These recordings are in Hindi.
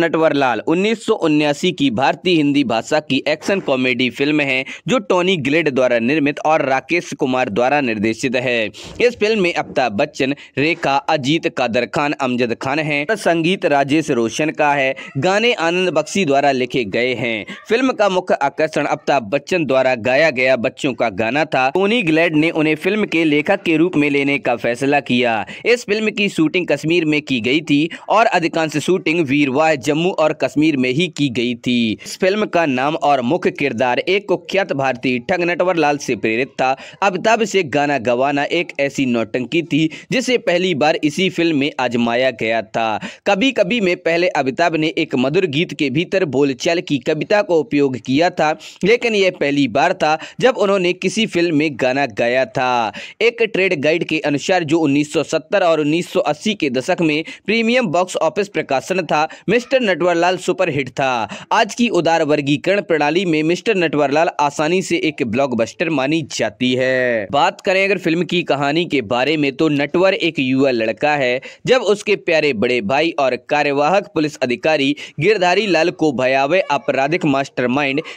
नटवरलाल उन्नीस की भारतीय हिंदी भाषा की एक्शन कॉमेडी फिल्म है जो टोनी ग्लेड द्वारा निर्मित और राकेश कुमार द्वारा निर्देशित है इस फिल्म में अमिताभ बच्चन रेखा अजीत कादर खान अमजद खान हैं और संगीत राजेश रोशन का है गाने आनंद बख्शी द्वारा लिखे गए हैं फिल्म का मुख्य आकर्षण अमिताभ बच्चन द्वारा गाया गया बच्चों का गाना था टोनी ग्लेड ने उन्हें फिल्म के लेखक के रूप में लेने का फैसला किया इस फिल्म की शूटिंग कश्मीर में की गयी थी और अधिकांश शूटिंग वीरवाह जम्मू और कश्मीर में ही की गई थी इस फिल्म का नाम और मुख्य किरदार एक कुख्यात भारतीय ठग नटवर लाल से प्रेरित था अमिताभ से गाना गवाना एक ऐसी नौटंकी थी जिसे पहली बार इसी फिल्म में आजमाया गया था कभी कभी में पहले अमिताभ ने एक मधुर गीत के भीतर बोलचाल की कविता को उपयोग किया था लेकिन यह पहली बार था जब उन्होंने किसी फिल्म में गाना गाया था एक ट्रेड गाइड के अनुसार जो 1970 और 1980 के दशक में प्रीमियम बॉक्स ऑफिस प्रकाशन था मिस्टर मिस्टर नटवरलाल सुपरहिट था आज की उदार वर्गीकरण प्रणाली में मिस्टर नटवरलाल आसानी से एक ब्लॉकबस्टर मानी जाती है बात करें अगर फिल्म की कहानी के बारे में तो नटवर एक युवा लड़का है जब उसके प्यारे बड़े भाई और कार्यवाहक पुलिस अधिकारी गिरधारी लाल को भयावह आपराधिक मास्टर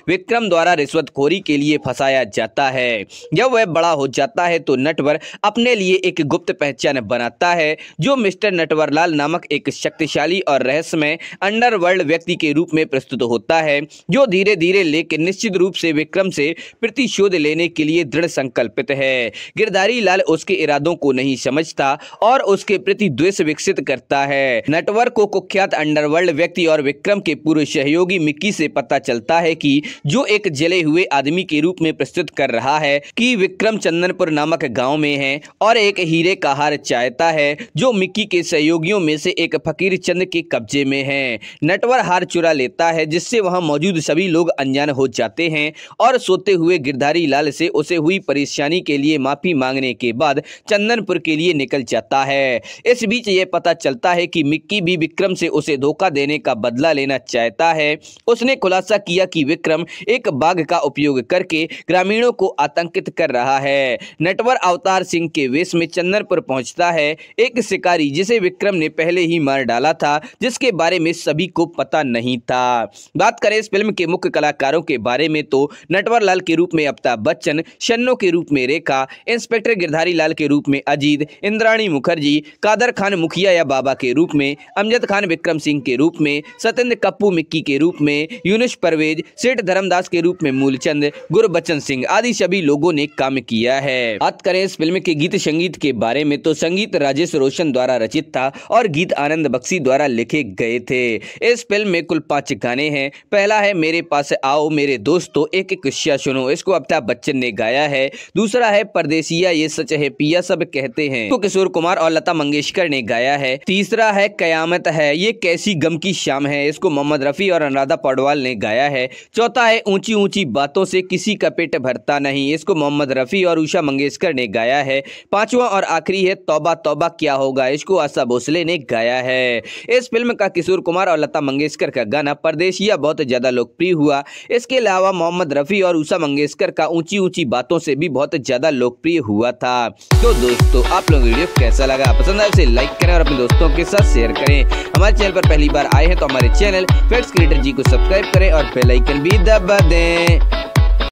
विक्रम द्वारा रिश्वतखोरी के लिए फंसाया जाता है जब वह बड़ा हो जाता है तो नटवर अपने लिए एक गुप्त पहचान बनाता है जो मिस्टर नटवरलाल नामक एक शक्तिशाली और रहस्यमय अंडरवर्ल्ड व्यक्ति के रूप में प्रस्तुत होता है जो धीरे धीरे लेकिन निश्चित रूप से विक्रम से प्रतिशोध लेने के लिए दृढ़ संकल्पित है गिरधारी लाल उसके इरादों को नहीं समझता और उसके प्रति द्वेष विकसित करता है नेटवर्क को कुख्यात अंडरवर्ल्ड व्यक्ति और विक्रम के पूर्व सहयोगी मिक्की से पता चलता है कि जो एक जले हुए आदमी के रूप में प्रस्तुत कर रहा है कि विक्रम चंदनपुर नामक गांव में है और एक हीरे का हार चाहता है जो मिक्की के सहयोगियों में से एक फकीर चंद के कब्जे में है में नटवर हार चुरा लेता है जिससे वहां मौजूद सभी लोग अनजान हो जाते हैं और सोते हुए गिरधारी लाल से उसे हुई परेशानी के लिए माफी मांगने के बाद चंदनपुर के लिए निकल जाता है इस बीच यह पता चलता है कि मिक्की भी विक्रम से उसे धोखा देने का बदला लेना चाहता है उसने खुलासा किया कि विक्रम एक बाघ का उपयोग करके ग्रामीणों को आतंकित कर रहा है नटवर अवतार सिंह के वेश में चंदनपुर पहुंचता है एक शिकारी जिसे विक्रम ने पहले ही मार डाला था जिसके बारे में सभी को पता नहीं था बात करें इस फिल्म के मुख्य कलाकारों के बारे में तो नटवर लाल के रूप में अमिताभ बच्चन शन्नो के रूप में रेखा इंस्पेक्टर गिरधारी लाल के रूप में अजीत इंद्राणी मुखर्जी कादर खान मुखिया या बाबा के रूप में अमजद खान विक्रम सिंह के रूप में सत्येंद्र कप्पू मिक्की के रूप में यूनुष परवेज सेठ धर्मदास के रूप में मूलचंद गुरबचन सिंह आदि सभी लोगों ने काम किया है बात करें इस फिल्म के गीत संगीत के बारे में तो संगीत राजेश रोशन द्वारा रचित था और गीत आनंद बख्शी द्वारा लिखे गए थे इस फिल्म में कुल पांच गाने हैं पहला है मेरे पास आओ मेरे दोस्तों एक एक किस्सा सुनो इसको अमिताभ बच्चन ने गाया है दूसरा है परदेसिया ये सच है पिया सब कहते हैं तो किशोर कुमार और लता मंगेशकर ने गाया है तीसरा है कयामत है ये कैसी गम की शाम है इसको मोहम्मद रफ़ी और अनुराधा पौडवाल ने गाया है चौथा है ऊंची ऊंची बातों से किसी का पेट भरता नहीं इसको मोहम्मद रफ़ी और उषा मंगेशकर ने गाया है पांचवा और आखिरी है तौबा तौबा क्या होगा इसको आशा भोसले ने गाया है इस फिल्म का किशोर कुमार कुमार और लता मंगेशकर का गाना परदेशिया बहुत ज़्यादा लोकप्रिय हुआ इसके अलावा मोहम्मद रफ़ी और उषा मंगेशकर का ऊंची ऊंची बातों से भी बहुत ज़्यादा लोकप्रिय हुआ था तो दोस्तों आप लोग वीडियो कैसा लगा पसंद आए उसे तो लाइक करें और अपने दोस्तों के साथ शेयर करें हमारे चैनल पर पहली बार आए हैं तो हमारे चैनल फैक्स क्रिएटर जी को सब्सक्राइब करें और बेलाइकन भी दबा दें